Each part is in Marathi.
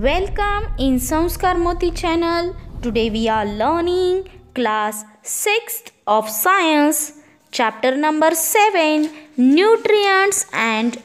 वेलकम इन संस्कार मोती channel. Today we are learning class 6th of science chapter number 7 nutrients and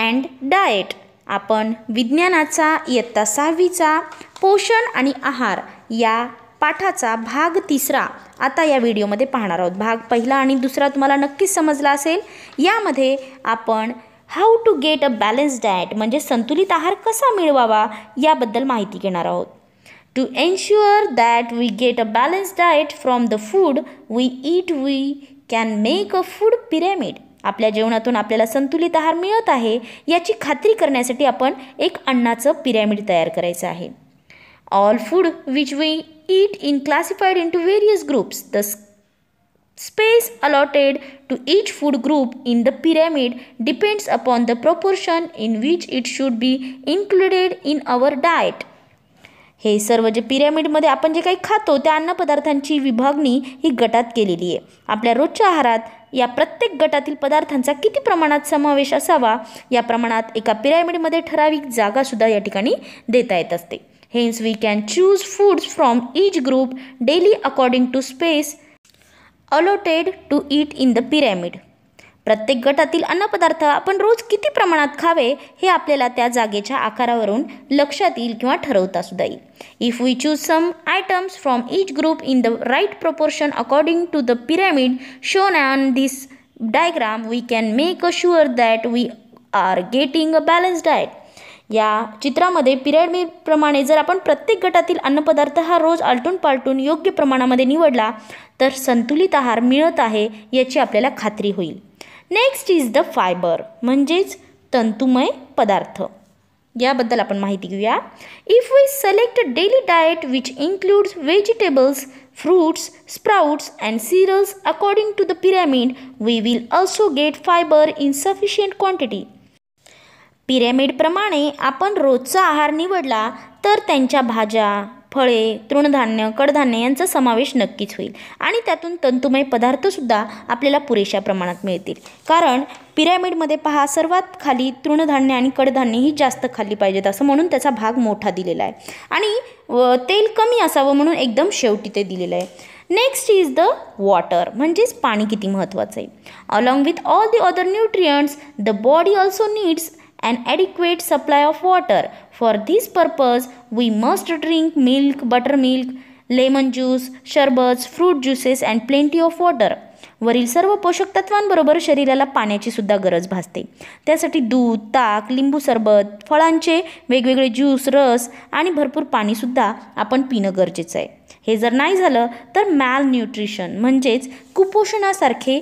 and diet. आपण विज्ञानाचा इयत्ता सहावीचा पोषण आणि आहार या पाठाचा भाग तिसरा आता या व्हिडिओमध्ये पाहणार आहोत भाग पहिला आणि दुसरा तुम्हाला नक्कीच समजला असेल यामध्ये आपण how to get a balanced diet म्हणजे संतुलित आहार कसा मिळवावा याबद्दल माहिती घेणार आहोत to ensure that we get a balance diet from the food we eat we can make a food pyramid आपल्या जेवणातून आपल्याला संतुलित आहार मिळत आहे याची खात्री करण्यासाठी आपण एक अन्नाचं पिरॅमिड तयार करायचं आहे all food which we eat in classified into various groups the Space allotted to each food group in the pyramid depends upon the proportion in which it should be included in our diet. हे सर्व जे पिरॅमिडमध्ये आपण जे काही खातो त्या अन्नपदार्थांची विभागणी ही गटात केलेली आहे आपल्या रोजच्या आहारात या प्रत्येक गटातील पदार्थांचा किती प्रमाणात समावेश असावा या प्रमाणात एका पिरॅमिडमध्ये ठराविक जागासुद्धा या ठिकाणी देता येत असते hence we can choose foods from each group daily according to space allotted to eat in the pyramid प्रत्येक गटातील अन्नपदार्थ आपण रोज किती प्रमाणात खावे हे आपल्याला त्या जागेच्या आकारावरून लक्षात येईल किंवा ठरवता सुद्धा येईल if we choose some items from each group in the right proportion according to the pyramid shown on this diagram we can make a sure that we are getting a balance diet या चित्रामध्ये पिरियड जर आपण प्रत्येक गटातील अन्नपदार्थ हा रोज आलटून पालटून योग्य प्रमाणामध्ये निवडला तर संतुलित आहार मिळत आहे याची आपल्याला खात्री होईल नेक्स्ट इज द फायबर म्हणजेच तंतुमय पदार्थ याबद्दल आपण माहिती घेऊया if we select daily diet which includes vegetables fruits sprouts and cereals according to the pyramid we will also get fibre in sufficient quantity पिरॅमिडप्रमाणे आपण रोजचा आहार निवडला तर त्यांच्या भाज्या फळे तृणधान्य कडधान्य यांचा समावेश नक्कीच होईल आणि त्यातून तंतुमय पदार्थसुद्धा आपल्याला पुरेशा प्रमाणात मिळतील कारण पिरॅमिडमध्ये पहा सर्वात खाली तृणधान्य आणि कडधान्य ही जास्त खाल्ली पाहिजेत असं म्हणून त्याचा भाग मोठा दिलेला आहे आणि तेल कमी असावं म्हणून एकदम शेवटी ते दिलेलं आहे नेक्स्ट इज द वॉटर म्हणजेच पाणी किती महत्त्वाचं आहे along with all the other nutrients the body also needs an adequate supply of water. For this purpose, we must drink milk, buttermilk, lemon juice शरबत्स fruit juices and plenty of water वरील सर्व पोषक तत्वांबरोबर शरीराला पाण्याची सुद्धा गरज भासते त्यासाठी दूध ताक लिंबू सरबत फळांचे वेगवेगळे ज्यूस रस आणि भरपूर पाणीसुद्धा आपण पिणं गरजेचं आहे हे जर नाही झालं तर मॅल म्हणजेच कुपोषणासारखे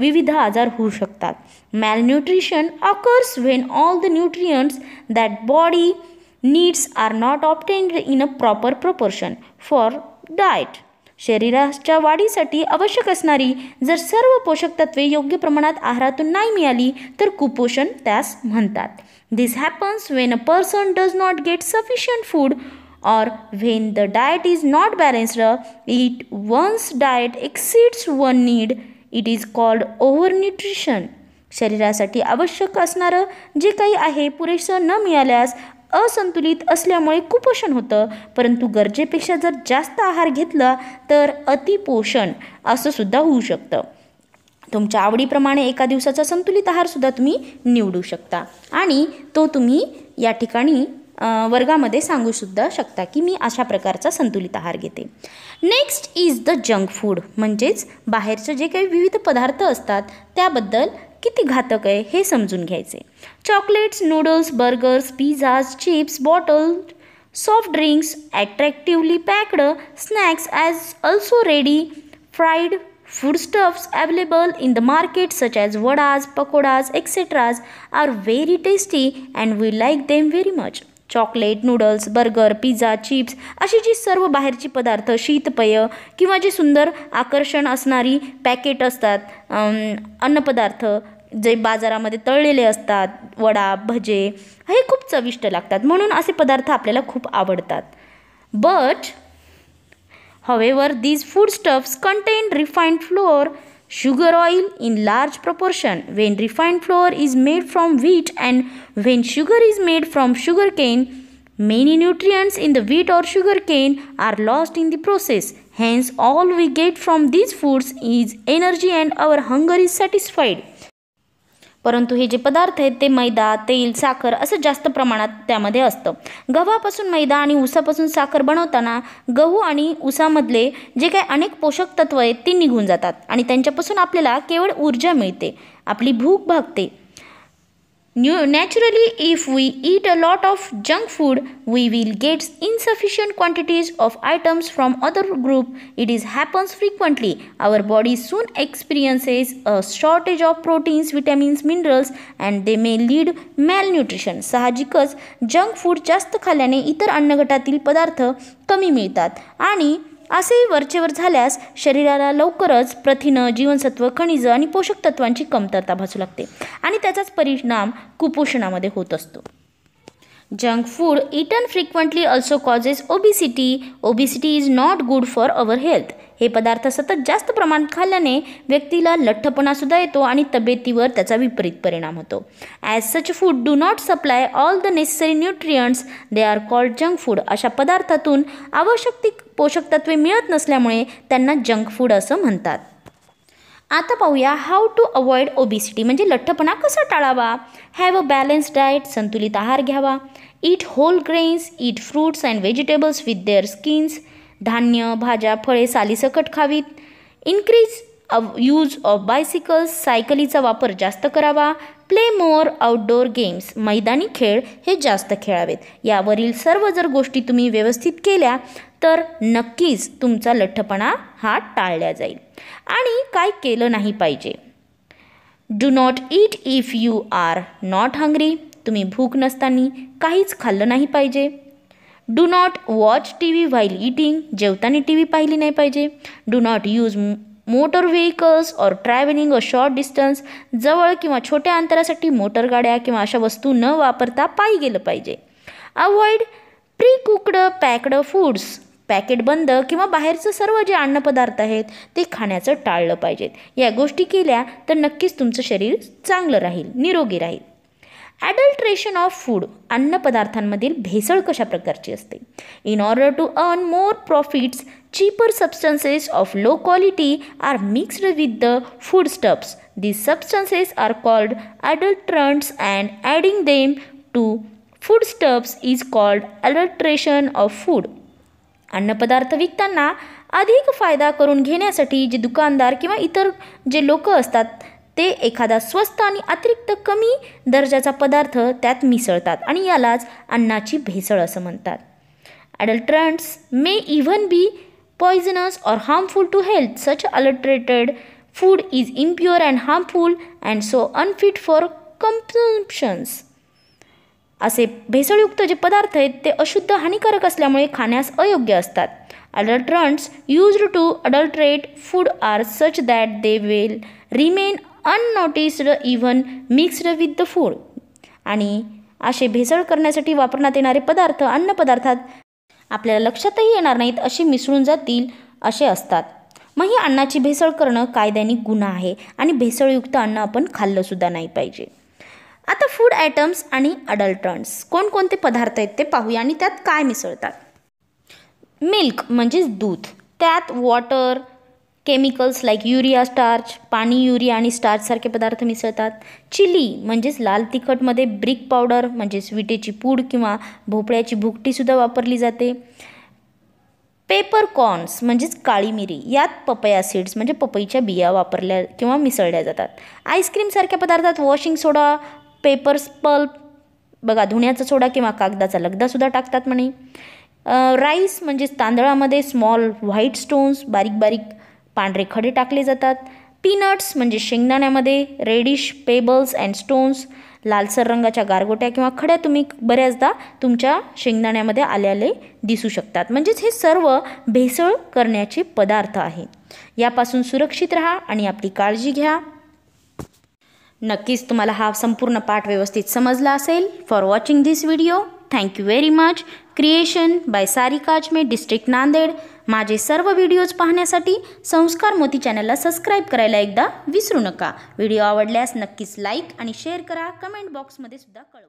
विविध आजार होऊ शकतात malnutrition occurs when all the nutrients that body needs are not obtained in a proper proportion for diet शरीराच्या वाढीसाठी आवश्यक असणारी जर सर्व पोषक तत्वे योग्य प्रमाणात आहारातून नाही मिळाली तर कुपोषण त्यास म्हणतात this happens when a person does not get sufficient food or when the diet is not balanced it once diet exceeds one need it is called over nutrition शरीरासाठी आवश्यक असणारं जे काही आहे पुरेसं न मिळाल्यास असंतुलित असल्यामुळे कुपोषण होतं परंतु गरजेपेक्षा जर जास्त आहार घेतला तर अतिपोषण असं सुद्धा होऊ शकतं तुमच्या आवडीप्रमाणे एका दिवसाचा संतुलित आहारसुद्धा तुम्ही निवडू शकता आणि तो तुम्ही या ठिकाणी वर्गामध्ये सांगूसुद्धा शकता की मी अशा प्रकारचा संतुलित आहार घेते next is the junk food म्हणजेच बाहेरचे जे काही विविध पदार्थ असतात त्याबद्दल किती घातक आहे हे समजून घ्यायचे chocolates noodles burgers pizzas chips bottle soft drinks attractively packed snacks as also ready fried stuffs available in the market such as vadas pakodas etceteras are very tasty and we like them very much chocolate noodles burger pizza chips अशी जी सर्व बाहेरची पदार्थ शीतपय किंवा जी सुंदर आकर्षण असणारी पॅकेट असतात अन्नपदार्थ जे बाजारामध्ये तळलेले असतात वडा भजे हे खूप चविष्ट लागतात म्हणून असे पदार्थ आपल्याला खूप आवडतात but however these food stuffs contain refined flour Sugar oil in large proportion when refined flour is made from wheat and when sugar is made from sugarcane. Many nutrients in the wheat or sugarcane are lost in the process. Hence, all we get from these foods is energy and our hunger is satisfied. परंतु हे जे पदार्थ आहेत ते मैदा तेल साखर असं जास्त प्रमाणात त्यामध्ये असतं गव्हापासून मैदा आणि ऊसापासून साखर बनवताना गहू आणि ऊसामधले जे काही अनेक पोषक तत्व आहेत ती निघून जातात आणि त्यांच्यापासून आपल्याला केवळ ऊर्जा मिळते आपली भूक भागते Naturally, if we eat a lot of junk food, we will get insufficient quantities of items from other group. It is happens frequently. Our body soon experiences a shortage of proteins, vitamins, minerals and they may lead malnutrition. Sahajikas, junk food just खाल्ल्याने itar अन्नगटातील पदार्थ कमी mitat. ani. असे वरचेवर झाल्यास शरीराला लवकरच प्रथिनं जीवनसत्व खनिज, आणि पोषक तत्वांची कमतरता भासू लागते आणि त्याचाच परिणाम कुपोषणामध्ये होत असतो junk food eaten frequently also causes obesity obesity is not good for our health हे पदार्थ सतत जास्त प्रमाणात खाल्ल्याने व्यक्तीला लठ्ठपणासुद्धा येतो आणि तब्येतीवर त्याचा विपरीत परिणाम होतो as such food do not supply all the necessary nutrients they are called junk food अशा पदार्थातून आवश्यक ती पोषक तत्वे मिळत नसल्यामुळे त्यांना जंक फूड असं म्हणतात आता पाहूया हाऊ टू अवॉइड ओबिसिटी म्हणजे लठ्ठपणा कसा टाळावा हॅव अ बॅलन्स डाएट संतुलित आहार घ्यावा eat whole grains eat fruits and vegetables with their skins धान्य भाज्या फळे सालीसकट खावीत इनक्रीज यूज ऑफ बायसिकल्स सायकलीचा वापर जास्त करावा प्ले मोर आउटडोर गेम्स मैदानी खेळ हे जास्त खेळावेत यावरील सर्व जर गोष्टी तुम्ही व्यवस्थित केल्या तर नक्कीच तुमचा लठ्ठपणा हा टाळल्या जाईल आणि काय केलं नाही पाहिजे do not eat if you are not hungry तुम्ही भूक नसताना काहीच खाल्लं नाही पाहिजे do not watch T V while eating जेवताना टी व्ही पाहिली नाही पाहिजे do not use motor vehicles और ट्रॅव्हलिंग अ शॉर्ट डिस्टन्स जवळ किंवा छोट्या अंतरासाठी मोटर गाड्या किंवा अशा वस्तू न वापरता पायी गेलं पाहिजे avoid pre cooked packed foods packet बंद किंवा बाहेरचं सर्व जे अन्नपदार्थ आहेत ते खाण्याचं टाळलं पाहिजेत या गोष्टी केल्या तर नक्कीच तुमचं शरीर चांगलं राहील निरोगी राहील ॲडल्ट्रेशन ऑफ फूड अन्नपदार्थांमधील भेसळ कशा प्रकारची असते in order to earn more profits cheaper substances of low quality are mixed with the food stuffs the substances are called adulterants and adding them to food stuffs is called adulteration of food अन्नपदार्थ विकताना अधिक फायदा करून घेण्यासाठी जे दुकानदार किंवा इतर जे लोक असतात ते एखादा स्वस्त आणि अतिरिक्त कमी दर्जाचा पदार्थ त्यात मिसळतात आणि यालाच अन्नाची भेसळ असं म्हणतात adulterants may even be poisonous or harmful to health such adulterated food is impure and harmful and so unfit for consumption असे भेसळयुक्त जे पदार्थ आहेत ते अशुद्ध हानिकारक असल्यामुळे खाण्यास अयोग्य असतात adulterants used to adulterate food are such that they will remain unnoticed even mixed with the food आणि असे भेसळ करण्यासाठी वापरण्यात येणारे पदार्थ अन्नपदार्थात आपल्याला लक्षातही येणार नाहीत असे मिसळून जातील असे असतात मग ही अन्नाची भेसळ करणं कायद्याने गुन्हा आहे आणि भेसळयुक्त अन्न आपण खाल्लंसुद्धा नाही पाहिजे आता फूड आयटम्स आणि अडल्टन्स कोणकोणते पदार्थ आहेत ते पाहूया आणि त्यात काय मिसळतात मिल्क म्हणजेच दूध त्यात water chemicals like urea starch पाणी युरिया आणि स्टार्चसारखे पदार्थ मिसळतात चिली म्हणजेच लाल तिखटमध्ये ब्रिक पावडर म्हणजेच विटेची पूड किंवा भोपळ्याची भुकटीसुद्धा वापरली जाते पेपरकॉर्न्स म्हणजेच काळी मिरी यात पपया सीड्स म्हणजे पपईच्या बिया वापरल्या किंवा मिसळल्या जातात आईस्क्रीमसारख्या पदार्थात वॉशिंग सोडा पेपर्स पल्प बघा धुण्याचा सोडा किंवा कागदाचा लगदासुद्धा टाकतात म्हणे राईस म्हणजेच तांदळामध्ये स्मॉल व्हाईट स्टोन्स बारीक बारीक पांढरे खडे टाकले जातात पीनट्स म्हणजे शेंगदाण्यामध्ये रेडिश पेबल्स अँड स्टोन्स लालसर रंगाच्या गारगोट्या किंवा खड्या तुम्ही बऱ्याचदा तुमच्या शेंगदाण्यामध्ये आल्याले दिसू शकतात म्हणजेच हे सर्व भेसळ करण्याचे पदार्थ आहेत यापासून सुरक्षित राहा आणि आपली काळजी घ्या नक्कीच तुम्हाला हा संपूर्ण पाठ व्यवस्थित समजला असेल for watching this video thank you very much creation by सारिकाजमे डिस्ट्रिक्ट नांदेड माझे सर्व व्हिडिओज पाहण्यासाठी संस्कार मोती चॅनलला सबस्क्राईब करायला एकदा विसरू नका व्हिडिओ आवडल्यास नक्कीच लाईक आणि शेअर करा कमेंट बॉक्समध्ये सुद्धा कळव